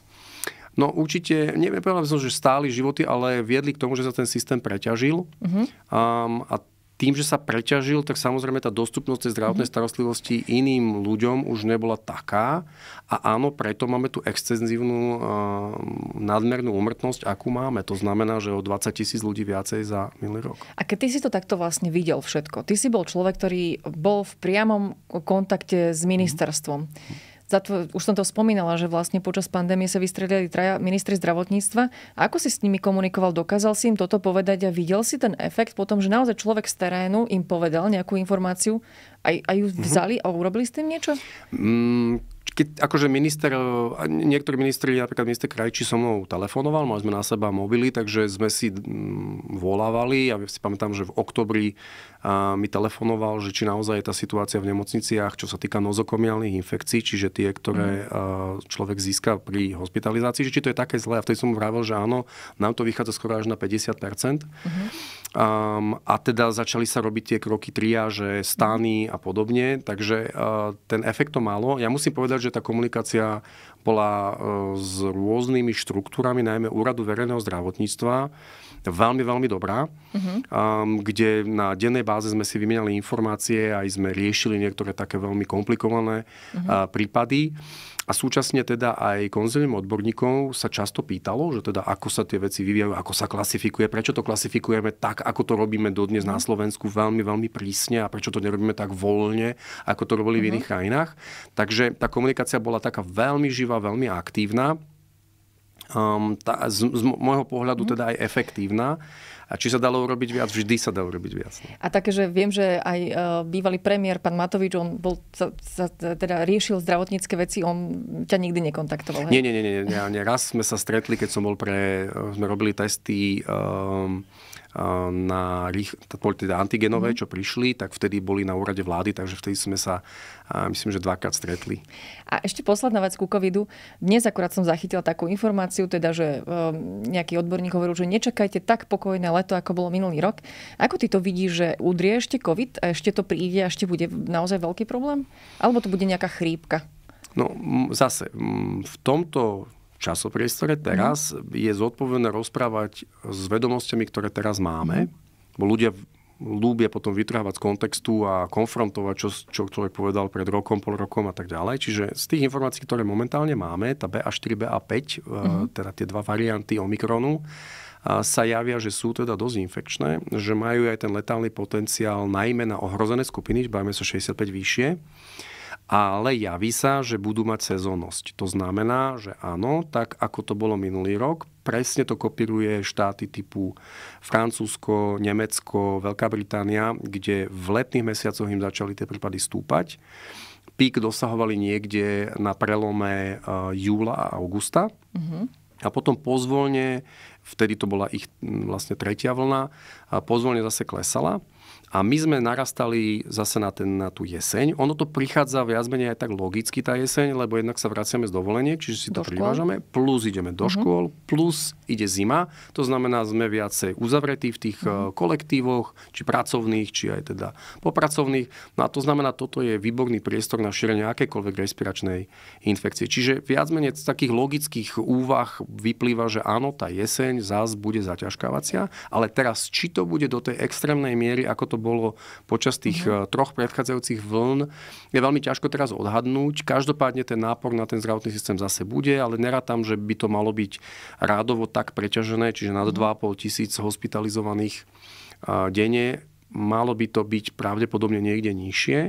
No určite, neviem, povedal som, že stáli životy, ale viedli k tomu, že sa ten systém preťažil. Mm-hmm. Um, a tým, že sa preťažil, tak samozrejme tá dostupnosť tej zdravotnej mhm. starostlivosti iným ľuďom už nebola taká. A áno, preto máme tú extenzívnu uh, nadmernú umrtnosť, akú máme. To znamená, že o 20 tisíc ľudí viacej za minulý rok. A keď ty si to takto vlastne videl všetko, ty si bol človek, ktorý bol v priamom kontakte s ministerstvom. Mm-hmm za to, už som to spomínala, že vlastne počas pandémie sa vystredali traja ministri zdravotníctva. A ako si s nimi komunikoval? Dokázal si im toto povedať a videl si ten efekt potom, že naozaj človek z terénu im povedal nejakú informáciu a, a ju mhm. vzali a urobili s tým niečo? Mm, keď akože minister, niektorí ministri, napríklad minister Krajčí so mnou telefonoval, mali sme na seba mobily, takže sme si mm, volávali a ja si pamätám, že v oktobri mi telefonoval, že či naozaj je tá situácia v nemocniciach, čo sa týka nozokomiálnych infekcií, čiže tie, ktoré mm. človek získa pri hospitalizácii, že či to je také zlé. A vtedy som vravel, že áno, nám to vychádza skoro až na 50%. Mm-hmm. Um, a teda začali sa robiť tie kroky triáže, stány a podobne, takže uh, ten efekt to malo. Ja musím povedať, že tá komunikácia bola uh, s rôznymi štruktúrami, najmä Úradu verejného zdravotníctva, veľmi, veľmi dobrá, uh-huh. um, kde na dennej báze sme si vymenali informácie, aj sme riešili niektoré také veľmi komplikované uh-huh. uh, prípady. A súčasne teda aj konzilným odborníkov sa často pýtalo, že teda ako sa tie veci vyvíjajú, ako sa klasifikuje, prečo to klasifikujeme tak, ako to robíme dodnes na mhm. Slovensku veľmi, veľmi prísne a prečo to nerobíme tak voľne, ako to robili mm-hmm. v mhm. iných krajinách. Takže tá komunikácia bola taká veľmi živá, veľmi aktívna um, tá, z, z môjho pohľadu mm. teda aj efektívna. A či sa dalo urobiť viac? Vždy sa dalo urobiť viac. Ne? No. A také, že viem, že aj uh, bývalý premiér, pán Matovič, on bol, sa, sa, teda riešil zdravotnícke veci, on ťa nikdy nekontaktoval. Hej? Nie, nie, nie, nie, nie, nie. Raz sme sa stretli, keď som bol pre... E, sme robili testy... Um, na teda antigenové, mhm. čo prišli, tak vtedy boli na úrade vlády, takže vtedy sme sa, myslím, že dvakrát stretli. A ešte posledná vec ku covidu. Dnes akurát som zachytila takú informáciu, teda, že ehm, nejaký odborník hovoril, že nečakajte tak pokojné leto, ako bolo minulý rok. Ako ty to vidíš, že udrie ešte covid a ešte to príde a ešte bude naozaj veľký problém? Alebo to bude nejaká chrípka? No zase, v tomto časopriestore mhm. teraz mm. je zodpovedné rozprávať s vedomostiami, ktoré teraz máme, mhm. bo ľudia ľúbia potom vytrávať z kontextu a konfrontovať, čo, čo človek povedal pred rokom, pol rokom a tak ďalej. Čiže z tých informácií, ktoré momentálne máme, tá BA4, BA5, mm-hmm. E, teda tie dva varianty Omikronu, a e, sa javia, že sú teda dosť infekčné, že majú aj ten letálny potenciál najmä na ohrozené skupiny, bavíme sa 65 vyššie ale javí sa, že budú mať sezónnosť. To znamená, že áno, tak ako to bolo minulý rok, presne to kopíruje štáty typu Francúzsko, Nemecko, Veľká Británia, kde v letných mesiacoch im začali tie prípady stúpať. Pík dosahovali niekde na prelome eh, júla a augusta. Mm-hmm. A potom pozvolne, vtedy to bola ich vlastne tretia vlna, a pozvolne zase klesala. A my sme narastali zase na, ten, na tú jeseň. Ono to prichádza viac menej aj tak logicky, tá jeseň, lebo jednak sa vraciame z dovoleniek, čiže si do to privážame, plus ideme do mm-hmm. škôl, plus ide zima, to znamená, sme viacej uzavretí v tých mm-hmm. kolektívoch, či pracovných, či aj teda popracovných. No a to znamená, toto je výborný priestor na šírenie akékoľvek respiračnej infekcie. Čiže viac menej z takých logických úvah vyplýva, že áno, tá jeseň zás bude zaťažkávacia, ale teraz, či to bude do tej extrémnej miery, ako to bolo počas tých mm-hmm. troch predchádzajúcich vln, je veľmi ťažko teraz odhadnúť. Každopádne ten nápor na ten zdravotný systém zase bude, ale nerátam, že by to malo byť rádovo tak preťažené, čiže nad 2,5 mhm. tisíc hospitalizovaných eh, denne. Malo by to byť pravdepodobne niekde nižšie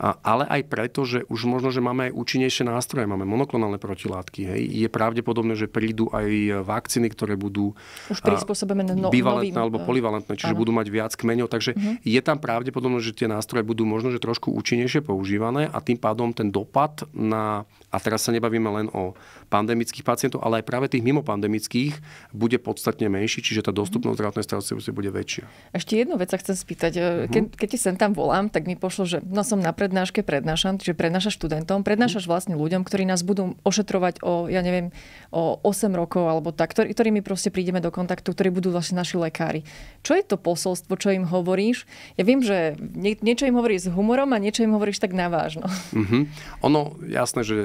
ale aj preto, že už možno, že máme aj účinnejšie nástroje, máme monoklonálne protilátky. Hej. Je pravdepodobné, že prídu aj vakcíny, ktoré budú už prispôsobené no, bivalentné novým, alebo e, polivalentné, čiže áno. budú mať viac kmeňov, takže uh-huh. je tam pravdepodobné, že tie nástroje budú možno, že trošku účinnejšie používané a tým pádom ten dopad na, a teraz sa nebavíme len o pandemických pacientov, ale aj práve tých mimo pandemických bude podstatne menší, čiže tá mhm. dostupnosť zdravotnej uh-huh. starostlivosti bude väčšia. Ešte jednu vec sa chcem spýtať. uh-huh. keď ti sem tam volám, tak mi pošlo, že no som napred prednáške prednášam, čiže prednášaš študentom, prednášaš mhm. vlastne ľuďom, ktorí nás budú ošetrovať o, ja neviem, o 8 rokov alebo tak, ktorý, ktorými proste prídeme do kontaktu, ktorí budú vlastne naši lekári. Čo je to posolstvo, čo im hovoríš? Ja viem, že nie, niečo im hovoríš s humorom a niečo im hovoríš tak navážno. Mm-hmm. Ono, jasné, že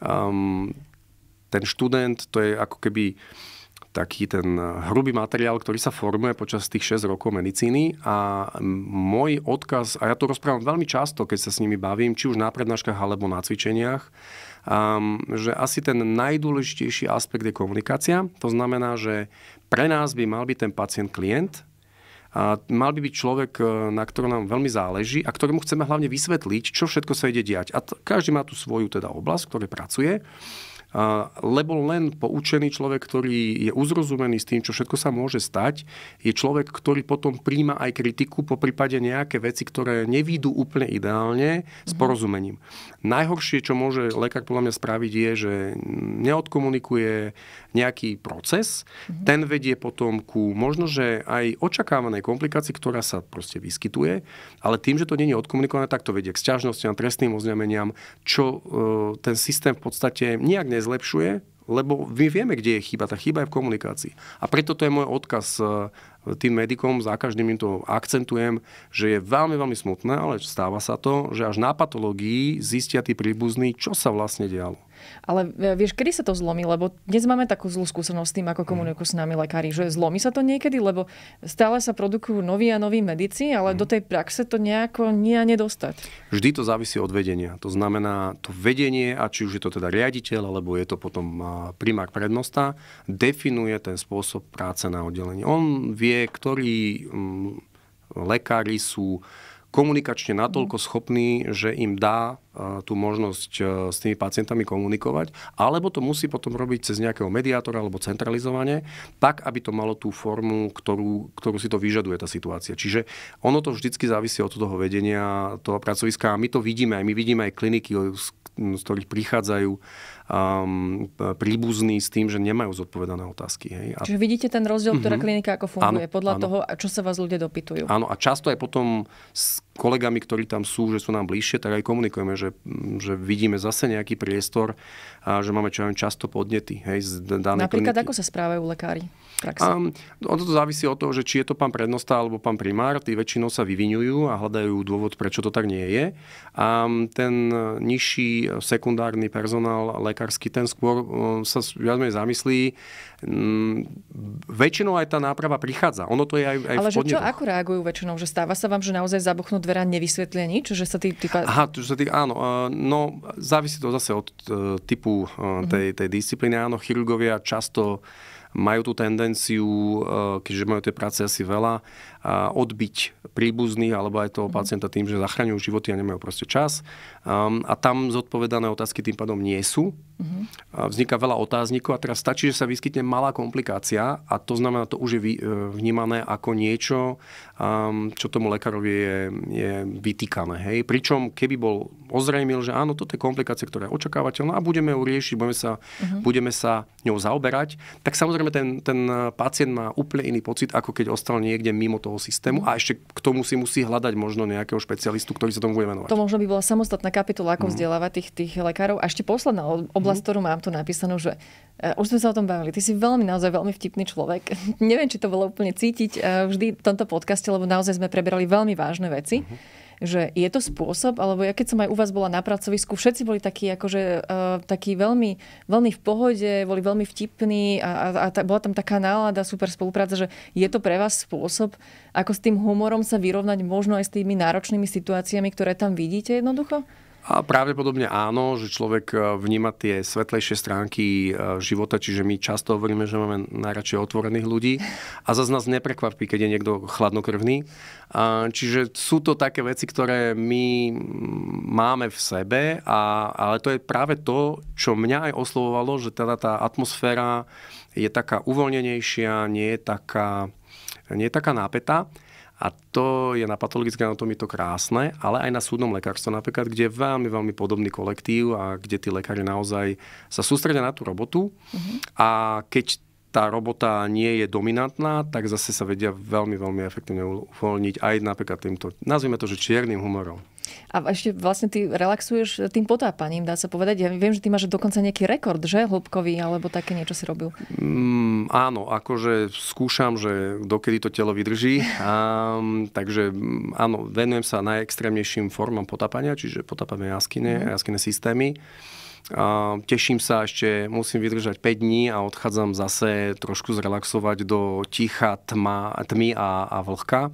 um, ten študent, to je ako keby taký ten eh, hrubý materiál, ktorý sa formuje počas tých 6 rokov medicíny a môj odkaz, a ja to rozprávam veľmi často, keď sa s nimi bavím, či už na prednáškach alebo na cvičeniach, um, že asi ten najdôležitejší aspekt je komunikácia. To znamená, že pre nás by mal byť ten pacient klient, a mal by byť človek, eh, na ktorom nám veľmi záleží a ktorému chceme hlavne vysvetliť, čo všetko sa ide diať. A t- každý má tú svoju teda oblasť, v ktorej pracuje lebo len poučený človek, ktorý je uzrozumený s tým, čo všetko sa môže stať, je človek, ktorý potom príjma aj kritiku, po prípade nejaké veci, ktoré nevídu úplne ideálne s mhm. porozumením. Najhoršie, čo môže lekár podľa mňa spraviť, je, že neodkomunikuje nejaký proces, mhm. ten vedie potom ku možno, že aj očakávanej komplikácii, ktorá sa proste vyskytuje, ale tým, že to nie je odkomunikované, tak to vedie k sťažnostiam, trestným oznameniam, čo e, ten systém v podstate nejak ne zlepšuje, lebo my vieme, kde je chyba. Tá chyba je v komunikácii. A preto to je môj odkaz e, tým medikom, za každým im to akcentujem, že je veľmi, veľmi smutné, ale stáva sa to, že až na patológii zistia tí príbuzní, čo sa vlastne dialo. Ale e, vieš, kedy sa to zlomí? Lebo dnes máme takú zlú skúsenosť s tým, ako mhm. komunikujú s nami lekári, že zlomí sa to niekedy, lebo stále sa produkujú noví a noví medici, ale mm. do tej praxe to nejako nie a nedostať. Vždy to závisí od vedenia. To znamená, to vedenie, a či už je to teda riaditeľ, alebo je to potom primár prednosta definuje ten spôsob práce na oddelení. On vie, ktorí mm, lekári sú komunikačne natoľko mm. schopní, že im dá tú možnosť e, s tými pacientami komunikovať, alebo to musí potom robiť cez nejakého mediátora alebo centralizovanie, tak, aby to malo tú formu, ktorú, ktorú si to vyžaduje tá situácia. Čiže ono to vždycky závisí od toho vedenia toho pracoviska a my to vidíme, aj my vidíme aj kliniky, z ktorých prichádzajú um, príbuzní s tým, že nemajú zodpovedané otázky. Hej. A... Čiže vidíte ten rozdiel, ktorá mm ktorá klinika ako funguje, áno, podľa áno. toho, čo sa vás ľudia dopytujú. Áno, a často aj potom s kolegami, ktorí tam sú, že sú nám bližšie, tak aj komunikujeme, že že, že vidíme zase nejaký priestor a že máme čo aj často podnety. Hej, z danej Napríklad kliniky. ako sa správajú lekári? Um, ono to závisí od toho, že či je to pán prednosta alebo pán primár, tí väčšinou sa vyvinujú a hľadajú dôvod, prečo to tak nie je. A ten nižší sekundárny personál lekársky, ten skôr sa viac menej zamyslí. Mm, väčšinou aj tá náprava prichádza. Ono to je aj, aj Ale v že čo, ako reagujú väčšinou? Že stáva sa vám, že naozaj zabuchnú dvera, nevysvetlia nič? Že sa tý, tí... Aha, to, že sa tý, áno, áno, no závisí to zase od e, typu e, mhm. tej, tej disciplíny. Áno, chirurgovia často majú tú tendenciu, e, keďže majú tie práce asi veľa, odbiť príbuzný alebo aj toho mhm. pacienta tým, že zachraňujú životy a nemajú proste čas. Um, a tam zodpovedané otázky tým pádom nie sú. Mhm. Vzniká veľa otáznikov a teraz stačí, že sa vyskytne malá komplikácia a to znamená, to už je e, vnímané ako niečo, um, čo tomu lekárovi je, je vytýkané. Hej? Pričom keby bol ozrejmil, že áno, toto je komplikácia, ktorá je očakávateľná a budeme ju riešiť, budeme sa, uh-huh. budeme sa ňou zaoberať, tak samozrejme ten, ten pacient má úplne iný pocit, ako keď ostal niekde mimo toho toho systému a ešte k tomu si musí hľadať možno nejakého špecialistu, ktorý sa tomu bude venovať. To možno by bola samostatná kapitola, ako mm. vzdelávať tých, tých lekárov. A ešte posledná mhm. oblasť, mm. ktorú mám tu napísanú, že uh, už sme sa o tom bavili. Ty si veľmi, naozaj veľmi vtipný človek. *laughs* Neviem, či to bolo úplne cítiť uh, vždy v tomto podcaste, lebo naozaj sme preberali veľmi vážne veci. Mm-hmm že je to spôsob, alebo ja keď som aj u vás bola na pracovisku, všetci boli takí, akože, uh, takí veľmi, veľmi v pohode, boli veľmi vtipní a, a, a ta, bola tam taká nálada, super spolupráca, že je to pre vás spôsob, ako s tým humorom sa vyrovnať možno aj s tými náročnými situáciami, ktoré tam vidíte jednoducho? A pravdepodobne áno, že človek e, vníma tie svetlejšie stránky e, života, čiže my často hovoríme, že máme najradšej otvorených ľudí a zase nás neprekvapí, keď je niekto chladnokrvný. E, čiže sú to také veci, ktoré my máme v sebe, a, ale to je práve to, čo mňa aj oslovovalo, že teda tá atmosféra je taká uvoľnenejšia, nie je taká, nie je taká nápetá. A to je na patologické anatómii to krásne, ale aj na súdnom lekárstve napríklad, kde je veľmi, veľmi podobný kolektív a kde tí lekári naozaj sa sústredia na tú robotu. Uh-huh. A keď tá robota nie je dominantná, tak zase sa vedia veľmi, veľmi efektívne uvoľniť aj napríklad týmto, nazvime to, že čiernym humorom. A ešte vlastne ty relaxuješ tým potápaním, dá sa povedať. Ja viem, že ty máš dokonca nejaký rekord, že? Hĺbkový, alebo také niečo si robil. Mm, áno, akože skúšam, že dokedy to telo vydrží. A, takže mm, áno, venujem sa najextrémnejším formám potápania, čiže potápame jaskyne, mm. jaskyne systémy. A teším sa ešte, musím vydržať 5 dní a odchádzam zase trošku zrelaxovať do ticha, tma, tmy a, a vlhka.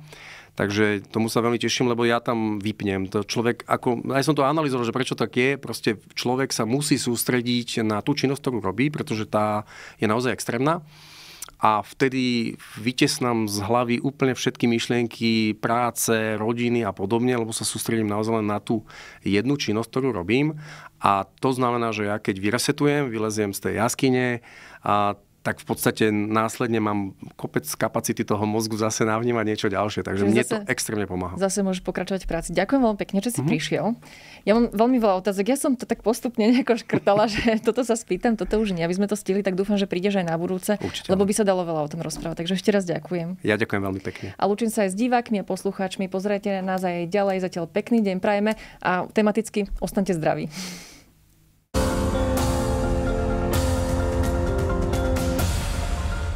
Takže tomu sa veľmi teším, lebo ja tam vypnem. To človek, ako, aj som to analyzoval, že prečo tak je, proste človek sa musí sústrediť na tú činnosť, ktorú robí, pretože tá je naozaj extrémna a vtedy vytesnám z hlavy úplne všetky myšlienky práce, rodiny a podobne, lebo sa sústredím naozaj len na tú jednu činnosť, ktorú robím. A to znamená, že ja keď vyresetujem, vyleziem z tej jaskyne, a tak v podstate následne mám kopec kapacity toho mozgu zase navnímať niečo ďalšie. Takže mne zase, to extrémne pomáha. Zase môžeš pokračovať v práci. Ďakujem veľmi pekne, že si mm-hmm. prišiel. Ja mám veľmi veľa otázok. Ja som to tak postupne *laughs* nejako škrtala, že toto sa spýtam, toto už nie. Aby sme to stili, tak dúfam, že prídeš aj na budúce, Určite, lebo by sa dalo veľa o tom rozprávať. Takže ešte raz ďakujem. Ja ďakujem veľmi pekne. A lúčim sa aj s divákmi a poslucháčmi. Pozrite nás aj ďalej. Zatiaľ pekný deň prajeme a tematicky ostante zdraví.